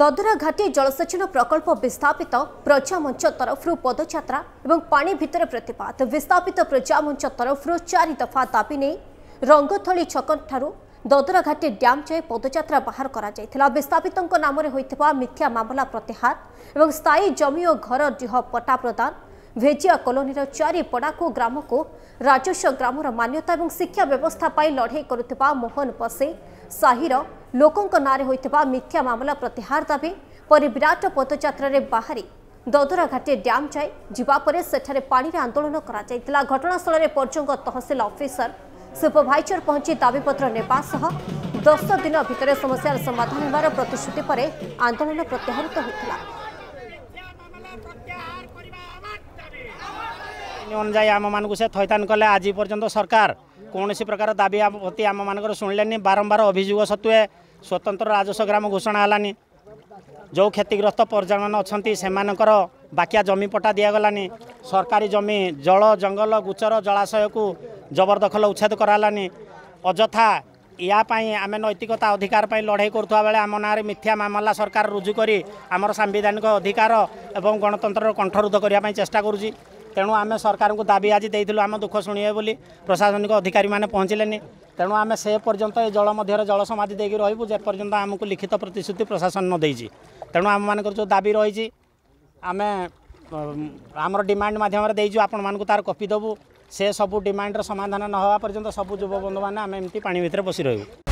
ଦଧୁରାଘାଟି ଜଳସେଚନ ପ୍ରକଳ୍ପ ବିସ୍ଥାପିତ ପ୍ରଜାମଞ୍ଚ ତରଫରୁ ପଦଯାତ୍ରା ଏବଂ ପାଣି ଭିତରେ ପ୍ରତିବାଦ ବିସ୍ଥାପିତ ପ୍ରଜାମଞ୍ଚ ତରଫରୁ ଚାରି ଦଫା ଦାବି ନେଇ ରଙ୍ଗଥଳି ଛକଠାରୁ ଦଦୁରାଘାଟି ଡ୍ୟାମ୍ ଯାଏ ପଦଯାତ୍ରା ବାହାର କରାଯାଇଥିଲା ବିସ୍ଥାପିତଙ୍କ ନାମରେ ହୋଇଥିବା ମିଥ୍ୟା ମାମଲା ପ୍ରତ୍ୟାହାର ଏବଂ ସ୍ଥାୟୀ ଜମି ଓ ଘର ଡିହ ପଟା ପ୍ରଦାନ ଭେଜିଆ କଲୋନୀର ଚାରିପଡ଼ାକୁ ଗ୍ରାମକୁ ରାଜସ୍ୱ ଗ୍ରାମର ମାନ୍ୟତା ଏବଂ ଶିକ୍ଷା ବ୍ୟବସ୍ଥା ପାଇଁ ଲଢ଼େଇ କରୁଥିବା ମୋହନ ପସେ ସାହିର ଲୋକଙ୍କ ନାଁରେ ହୋଇଥିବା ମିଥ୍ୟା ମାମଲା ପ୍ରତ୍ୟାହାର ଦାବି ପରେ ବିରାଟ ପଦଯାତ୍ରାରେ ବାହାରି ଦଦରାଘାଟି ଡ୍ୟାମ୍ ଯାଇ ଯିବା ପରେ ସେଠାରେ ପାଣିରେ ଆନ୍ଦୋଳନ କରାଯାଇଥିଲା ଘଟଣାସ୍ଥଳରେ ପର୍ଜଙ୍ଗ ତହସିଲ ଅଫିସର ସୁପରଭାଇଜର ପହଞ୍ଚି ଦାବିପତ୍ର ନେବା ସହ ଦଶ ଦିନ ଭିତରେ ସମସ୍ୟାର ସମାଧାନ ହେବାର ପ୍ରତିଶ୍ରୁତି ପରେ ଆନ୍ଦୋଳନ ପ୍ରତ୍ୟାହୃତ ହୋଇଥିଲା ଅନୁଯାୟୀ ଆମମାନଙ୍କୁ ସେ ଥଇଥାନ କଲେ ଆଜି ପର୍ଯ୍ୟନ୍ତ ସରକାର କୌଣସି ପ୍ରକାର ଦାବି ପ୍ରତି ଆମମାନଙ୍କର ଶୁଣିଲେନି ବାରମ୍ବାର ଅଭିଯୋଗ ସତ୍ତ୍ୱେ ସ୍ୱତନ୍ତ୍ର ରାଜସ୍ୱ ଗ୍ରାମ ଘୋଷଣା ହେଲାନି ଯେଉଁ କ୍ଷତିଗ୍ରସ୍ତ ପରିଜନ ଅଛନ୍ତି ସେମାନଙ୍କର ବାକିଆ ଜମି ପଟା ଦିଆଗଲାନି ସରକାରୀ ଜମି ଜଳ ଜଙ୍ଗଲ ଗୁଚର ଜଳାଶୟକୁ ଜବରଦଖଲ ଉଚ୍ଛେଦ କରାହେଲାନି ଅଯଥା ୟା ପାଇଁ ଆମେ ନୈତିକତା ଅଧିକାର ପାଇଁ ଲଢ଼େଇ କରୁଥିବା ବେଳେ ଆମ ନାଁରେ ମିଥ୍ୟା ମାମଲା ସରକାର ରୁଜୁ କରି ଆମର ସାମ୍ବିଧାନିକ ଅଧିକାର ଏବଂ ଗଣତନ୍ତ୍ରର କଣ୍ଠରୁଦ୍ଧ କରିବା ପାଇଁ ଚେଷ୍ଟା କରୁଛି ତେଣୁ ଆମେ ସରକାରଙ୍କୁ ଦାବି ଆଜି ଦେଇଥିଲୁ ଆମ ଦୁଃଖ ଶୁଣିବେ ବୋଲି ପ୍ରଶାସନିକ ଅଧିକାରୀମାନେ ପହଞ୍ଚିଲେନି ତେଣୁ ଆମେ ସେ ପର୍ଯ୍ୟନ୍ତ ଏ ଜଳ ମଧ୍ୟରେ ଜଳ ସମାଧି ଦେଇକି ରହିବୁ ଯେପର୍ଯ୍ୟନ୍ତ ଆମକୁ ଲିଖିତ ପ୍ରତିଶ୍ରୁତି ପ୍ରଶାସନ ନ ଦେଇଛି ତେଣୁ ଆମମାନଙ୍କର ଯେଉଁ ଦାବି ରହିଛି ଆମେ ଆମର ଡିମାଣ୍ଡ ମାଧ୍ୟମରେ ଦେଇଛୁ ଆପଣମାନଙ୍କୁ ତାର କପି ଦେବୁ ସେ ସବୁ ଡିମାଣ୍ଡର ସମାଧାନ ନ ହେବା ପର୍ଯ୍ୟନ୍ତ ସବୁ ଯୁବବନ୍ଧୁମାନେ ଆମେ ଏମିତି ପାଣି ଭିତରେ ବସି ରହିବୁ